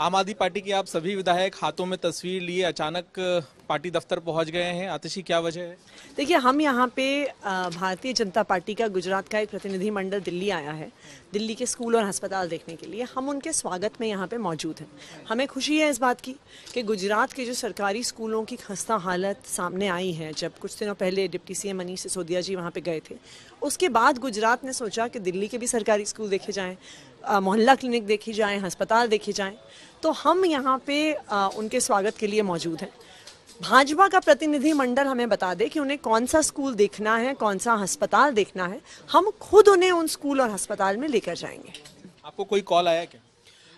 आम आदमी पार्टी के आप सभी विधायक हाथों में तस्वीर लिए अचानक पार्टी दफ्तर पहुंच गए हैं आतिशी क्या वजह है देखिए हम यहाँ पे भारतीय जनता पार्टी का गुजरात का एक प्रतिनिधिमंडल दिल्ली आया है दिल्ली के स्कूल और अस्पताल देखने के लिए हम उनके स्वागत में यहाँ पे मौजूद हैं हमें खुशी है इस बात की कि गुजरात के जो सरकारी स्कूलों की खस्ता हालत सामने आई है जब कुछ दिनों पहले डिप्टी सी मनीष सिसोदिया जी वहाँ पर गए थे उसके बाद गुजरात ने सोचा कि दिल्ली के भी सरकारी स्कूल देखे जाएँ मोहल्ला क्लिनिक देखी जाएँ हस्पताल देखे जाएँ तो हम यहाँ पे आ, उनके स्वागत के लिए मौजूद हैं भाजपा का प्रतिनिधि मंडल हमें बता दे कि उन्हें कौन सा स्कूल देखना है कौन सा अस्पताल देखना है हम खुद उन्हें उन स्कूल और अस्पताल में लेकर जाएंगे आपको कोई कॉल आया क्या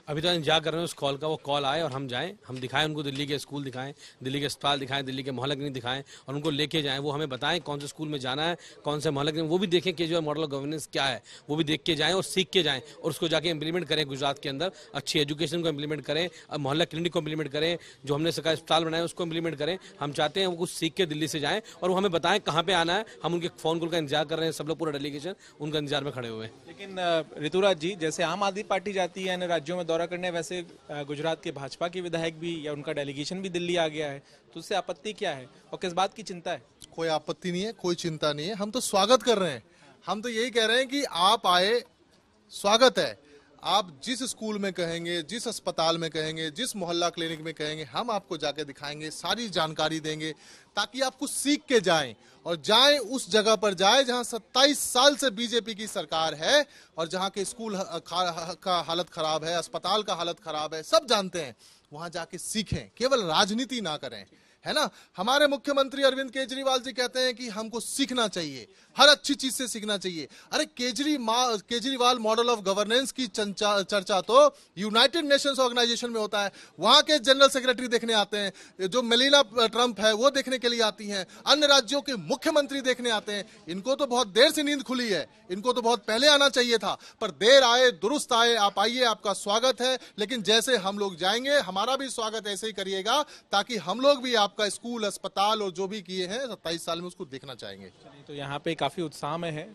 अभी तो इंतजार कर रहे हैं उस कॉल का वो कॉल आए और हम जाएं हम दिखाएं उनको दिल्ली के स्कूल दिखाएं दिल्ली के अस्पताल दिखाएं दिल्ली के मोहल्ला क्लिनिक दिखाएं और उनको लेके जाएं वो हमें बताएं कौन से स्कूल में जाना है कौन से मोहल्ला क्लिनिक वो भी देखें कि जो है मॉडल ऑफ गवर्नेंस क्या है वो भी देख के जाएँ और सीख के जाएँ और उसको जाकर इम्प्लीमेंट करें गुजरात के अंदर अच्छी एजुकेशन को इम्प्लीमेंट करें मोहल्ला क्लिनिक को इम्प्लीमेंट करें जो हमने सका अस्पताल बनाए उसको इम्प्लीमेंट करें हम चाहते हैं वो कुछ सीख के दिल्ली से जाएँ और वो हमें बताएं कहाँ पर आना है हम उनके फ़ोन कॉल का इंतजार कर रहे हैं सब लोग पूरा डेलीगेशन उनका इंतजार में खड़े हुए हैं लेकिन ऋतुराज जी जैसे आम आदमी पार्टी जाती है राज्यों में दौरा करने वैसे गुजरात के भाजपा के विधायक भी या उनका डेलीगेशन भी दिल्ली आ गया है तो उससे आपत्ति क्या है और किस बात की चिंता है कोई आपत्ति नहीं है कोई चिंता नहीं है हम तो स्वागत कर रहे हैं हम तो यही कह रहे हैं कि आप आए स्वागत है आप जिस स्कूल में कहेंगे जिस अस्पताल में कहेंगे जिस मोहल्ला क्लिनिक में कहेंगे हम आपको जाके दिखाएंगे सारी जानकारी देंगे ताकि आप कुछ सीख के जाएं और जाएं उस जगह पर जाएं जहां 27 साल से बीजेपी की सरकार है और जहां के स्कूल का हालत खराब है अस्पताल का हालत खराब है सब जानते हैं वहां जाके सीखें केवल राजनीति ना करें है ना हमारे मुख्यमंत्री अरविंद केजरीवाल जी कहते हैं कि हमको सीखना चाहिए हर अच्छी चीज से सीखना चाहिए अरे केजरी केजरीवाल मॉडल ऑफ गवर्नेंस की चर्चा तो यूनाइटेड नेशंस ऑर्गेनाइजेशन में होता है वहां के जनरल सेक्रेटरी देखने आते हैं जो मेलिना ट्रंप है वो देखने के लिए आती है अन्य राज्यों के मुख्यमंत्री देखने आते हैं इनको तो बहुत देर से नींद खुली है इनको तो बहुत पहले आना चाहिए था पर देर आए दुरुस्त आए आप आइए आपका स्वागत है लेकिन जैसे हम लोग जाएंगे हमारा भी स्वागत ऐसे ही करिएगा ताकि हम लोग भी आप आपका स्कूल अस्पताल और जो भी किए हैं सत्ताईस साल में उसको देखना चाहेंगे तो यहाँ पे काफ़ी उत्साह में है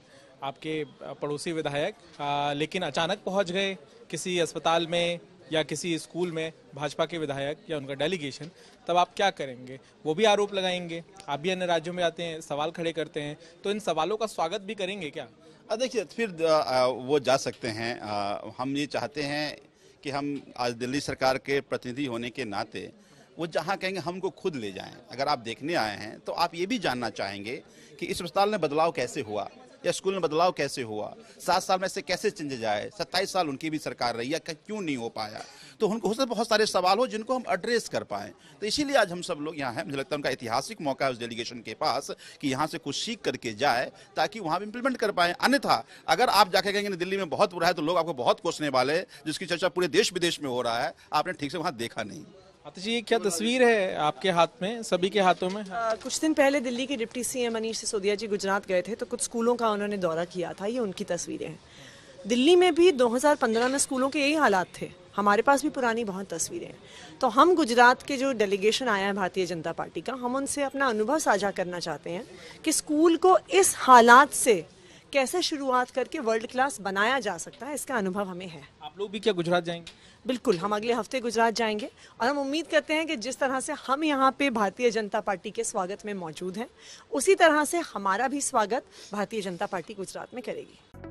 आपके पड़ोसी विधायक आ, लेकिन अचानक पहुँच गए किसी अस्पताल में या किसी स्कूल में भाजपा के विधायक या उनका डेलीगेशन तब आप क्या करेंगे वो भी आरोप लगाएंगे आप भी अन्य राज्यों में आते हैं सवाल खड़े करते हैं तो इन सवालों का स्वागत भी करेंगे क्या देखिए फिर वो जा सकते हैं हम ये चाहते हैं कि हम आज दिल्ली सरकार के प्रतिनिधि होने के नाते वो जहाँ कहेंगे हमको खुद ले जाएं अगर आप देखने आए हैं तो आप ये भी जानना चाहेंगे कि इस अस्पताल में बदलाव कैसे हुआ या स्कूल में बदलाव कैसे हुआ सात साल में से कैसे चेंज जाए सत्ताईस साल उनकी भी सरकार रही या क्यों नहीं हो पाया तो उनको हो सकता बहुत सारे सवाल हो जिनको हम एड्रेस कर पाएँ तो इसीलिए आज हम सब लोग यहाँ हैं मुझे लगता है उनका ऐतिहासिक मौका है उस डेलीगेशन के पास कि यहाँ से कुछ सीख करके जाए ताकि वहाँ भी इम्प्लीमेंट कर पाएँ अन्यथा अगर आप जाके कहेंगे दिल्ली में बहुत बुरा है तो लोग आपको बहुत कोसने वाले जिसकी चर्चा पूरे देश विदेश में हो रहा है आपने ठीक से वहाँ देखा नहीं जी ये क्या तस्वीर है आपके हाथ में सभी के हाथों में आ, कुछ दिन पहले दिल्ली के डिप्टी सीएम मनीष सिसोदिया जी गुजरात गए थे तो कुछ स्कूलों का उन्होंने दौरा किया था ये उनकी तस्वीरें हैं दिल्ली में भी 2015 में स्कूलों के यही हालात थे हमारे पास भी पुरानी बहुत तस्वीरें हैं तो हम गुजरात के जो डेलीगेशन आया है भारतीय जनता पार्टी का हम उनसे अपना अनुभव साझा करना चाहते हैं कि स्कूल को इस हालात से कैसे शुरुआत करके वर्ल्ड क्लास बनाया जा सकता है इसका अनुभव हमें है आप लोग भी क्या गुजरात जाएंगे बिल्कुल हम अगले हफ्ते गुजरात जाएंगे और हम उम्मीद करते हैं कि जिस तरह से हम यहाँ पे भारतीय जनता पार्टी के स्वागत में मौजूद हैं उसी तरह से हमारा भी स्वागत भारतीय जनता पार्टी गुजरात में करेगी